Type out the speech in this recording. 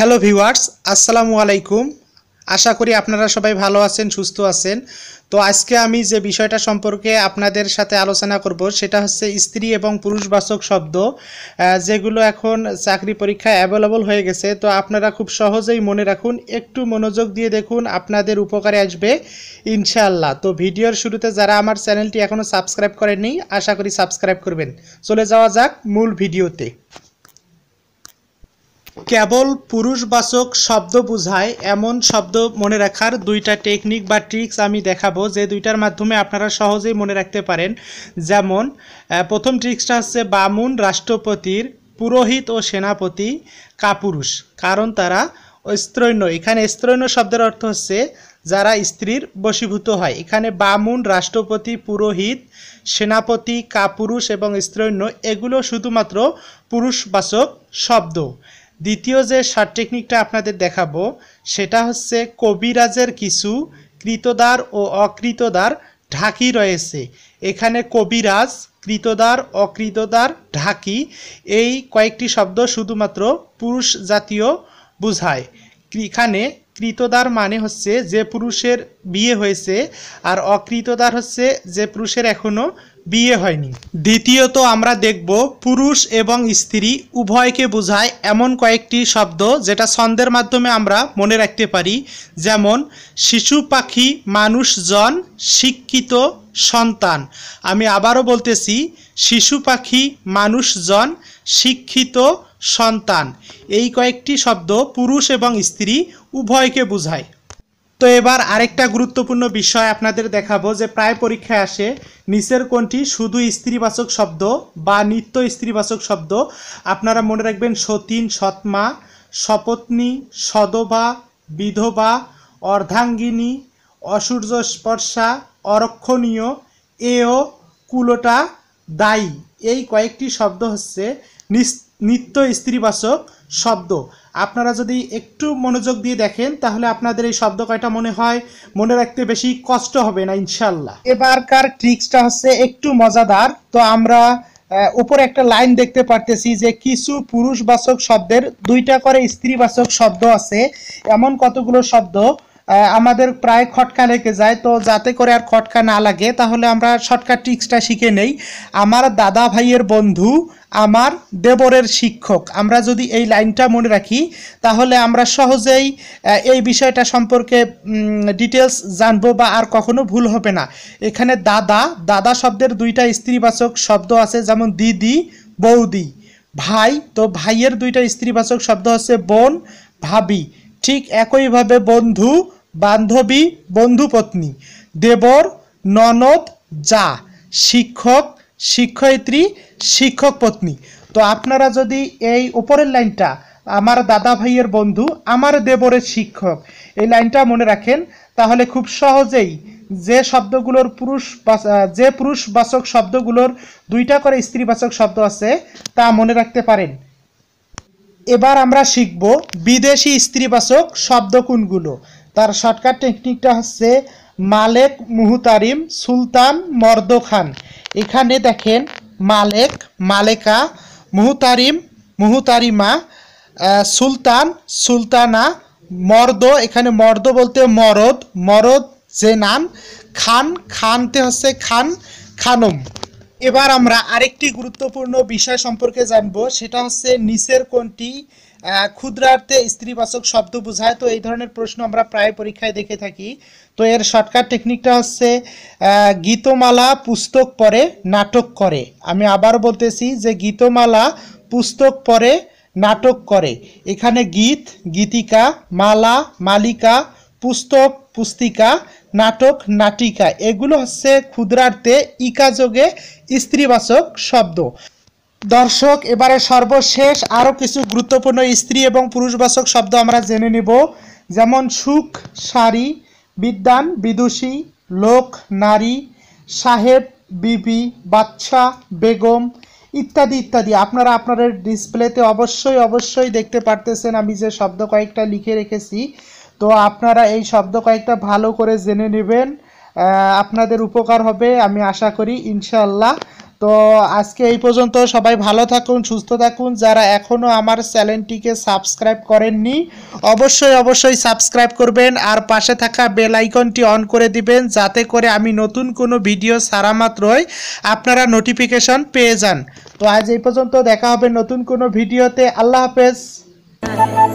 hello viewers আসসালামু আলাইকুম আশা করি আপনারা সবাই ভালো আছেন সুস্থ আছেন তো আজকে আমি যে বিষয়টা সম্পর্কে আপনাদের সাথে আলোচনা করব সেটা হচ্ছে স্ত্রী এবং পুরুষবাচক শব্দ যেগুলো এখন চাকরি পরীক্ষায় অ্যাভেলেবল হয়ে গেছে তো আপনারা খুব সহজেই মনে রাখুন একটু মনোযোগ দিয়ে দেখুন আপনাদের উপকারে আসবে ইনশাআল্লাহ তো ভিডিওর শুরুতে যারা আমার চ্যানেলটি এখনও সাবস্ক্রাইব করেননি আশা করি সাবস্ক্রাইব করবেন চলে যাওয়া যাক মূল ভিডিওতে কেবল পুরুষবাচক শব্দ বোঝায় এমন শব্দ মনে রাখার দুইটা টেকনিক বা ট্রিক্স আমি দেখাবো যে দুইটার মাধ্যমে আপনারা সহজেই মনে রাখতে পারেন যেমন প্রথম ট্রিক্সটা হচ্ছে বামুন রাষ্ট্রপতির পুরোহিত ও সেনাপতি কাপুরুষ কারণ তারা স্ত্রৈন্য এখানে স্ত্রৈন্য শব্দের অর্থ হচ্ছে যারা স্ত্রীর বশীভূত হয় এখানে বামুন রাষ্ট্রপতি পুরোহিত সেনাপতি কাপুরুষ এবং স্ত্রৈন্য এগুলো শুধুমাত্র পুরুষবাচক শব্দ দ্বিতীয় যে শার্ট টেকনিকটা আপনাদের দেখাবো সেটা হচ্ছে কবিরাজের কিছু কৃতদার ও অকৃতদার ঢাকি রয়েছে এখানে কবিরাজ কৃতদার অকৃতদার ঢাকি এই কয়েকটি শব্দ শুধুমাত্র পুরুষ জাতীয় বুঝায় এখানে কৃতদার মানে হচ্ছে যে পুরুষের বিয়ে হয়েছে আর অকৃতদার হচ্ছে যে পুরুষের এখনও বিয়ে হয়নি দ্বিতীয়ত আমরা দেখব পুরুষ এবং স্ত্রী উভয়কে বোঝায় এমন কয়েকটি শব্দ যেটা ছন্দের মাধ্যমে আমরা মনে রাখতে পারি যেমন শিশু পাখি মানুষজন শিক্ষিত সন্তান আমি আবারও বলতেছি শিশু পাখি মানুষজন শিক্ষিত সন্তান এই কয়েকটি শব্দ পুরুষ এবং স্ত্রী উভয়কে বোঝায় তো এবার আরেকটা গুরুত্বপূর্ণ বিষয় আপনাদের দেখাবো যে প্রায় পরীক্ষায় আসে নিচের কোনটি শুধু স্ত্রীবাচক শব্দ বা নিত্য স্ত্রীবাচক শব্দ আপনারা মনে রাখবেন সতীন সৎমা সপত্নী সদবা বিধবা অর্ধাঙ্গিনী অসূর্যস্পর্শা অরক্ষণীয় এও কুলোটা দায়ী এই কয়েকটি শব্দ হচ্ছে নিত্য স্ত্রীবাচক শব্দ আপনারা যদি একটু মনোযোগ দিয়ে দেখেন তাহলে আপনাদের এই শব্দ কয়টা মনে হয় মনে রাখতে বেশি কষ্ট হবে না ইনশাল্লাহ এবারকার ট্রিক্সটা হচ্ছে একটু মজাদার তো আমরা উপরে একটা লাইন দেখতে পারতেছি যে কিছু পুরুষবাচক শব্দের দুইটা করে স্ত্রীবাচক শব্দ আছে এমন কতগুলো শব্দ আমাদের প্রায় খটকা লেগে যায় তো যাতে করে আর খটকা না লাগে তাহলে আমরা শর্টকাট ট্রিক্সটা শিখে নেই আমার দাদা ভাইয়ের বন্ধু আমার দেবরের শিক্ষক আমরা যদি এই লাইনটা মনে রাখি তাহলে আমরা সহজেই এই বিষয়টা সম্পর্কে ডিটেলস জানবো বা আর কখনো ভুল হবে না এখানে দাদা দাদা শব্দের দুইটা স্ত্রীবাচক শব্দ আছে যেমন দিদি বৌদি ভাই তো ভাইয়ের দুইটা স্ত্রীবাচক শব্দ হচ্ছে বোন ভাবি ঠিক একইভাবে বন্ধু বান্ধবী বন্ধুপত্নী দেবর ননদ যা শিক্ষক শিক্ষয়িত্রী শিক্ষক পত্নী তো আপনারা যদি এই উপরের লাইনটা আমার দাদা ভাইয়ের বন্ধু আমার দেবরের শিক্ষক এই লাইনটা মনে রাখেন তাহলে খুব সহজেই যে শব্দগুলোর পুরুষ যে পুরুষবাচক শব্দগুলোর দুইটা করে স্ত্রীবাচক শব্দ আছে তা মনে রাখতে পারেন এবার আমরা শিখব বিদেশি স্ত্রীবাচক শব্দ কোনগুলো তার শর্টকাট টেকনিকটা হচ্ছে মালেক মুহতারিম সুলতান মর্দ খান এখানে দেখেন মালেক মালেকা মুহতারিম মুহতারিমা সুলতান সুলতানা মর্দ এখানে মর্দ বলতে মরদ মরদ যে নাম খান খানতে হচ্ছে খান খানম এবার আমরা আরেকটি গুরুত্বপূর্ণ বিষয় সম্পর্কে জানব সেটা হচ্ছে নিচের কোনটি ক্ষুদ্রার্থে স্ত্রীবাচক শব্দ বোঝায় তো এই ধরনের প্রশ্ন আমরা প্রায় পরীক্ষায় দেখে থাকি তো এর শর্টকাট টেকনিকটা হচ্ছে গীতমালা পুস্তক পরে নাটক করে আমি আবার বলতেছি যে গীতমালা পুস্তক পরে নাটক করে এখানে গীত গীতিকা মালা মালিকা পুস্তক পুস্তিকা নাটক নাটিকা এগুলো হচ্ছে ক্ষুদ্রার্থে ইকাযোগে স্ত্রীবাচক শব্দ দর্শক এবারে সর্বশেষ আরও কিছু গুরুত্বপূর্ণ স্ত্রী এবং পুরুষবাচক শব্দ আমরা জেনে নেব যেমন সুখ সারি বিদ্যান বিদুষী লোক নারী সাহেব বিবি বাচ্চা বেগম ইত্যাদি ইত্যাদি আপনারা আপনাদের ডিসপ্লেতে অবশ্যই অবশ্যই দেখতে পারতেছেন আমি যে শব্দ কয়েকটা লিখে রেখেছি তো আপনারা এই শব্দ কয়েকটা ভালো করে জেনে নেবেন আপনাদের উপকার হবে আমি আশা করি ইনশাল্লাহ তো আজকে এই পর্যন্ত সবাই ভালো থাকুন সুস্থ থাকুন যারা এখনও আমার চ্যানেলটিকে সাবস্ক্রাইব করেননি অবশ্যই অবশ্যই সাবস্ক্রাইব করবেন আর পাশে থাকা বেল আইকনটি অন করে দিবেন যাতে করে আমি নতুন কোনো ভিডিও সারা মাত্রই আপনারা নোটিফিকেশন পেয়ে যান তো আজ এই পর্যন্ত দেখা হবে নতুন কোনো ভিডিওতে আল্লাহ হাফেজ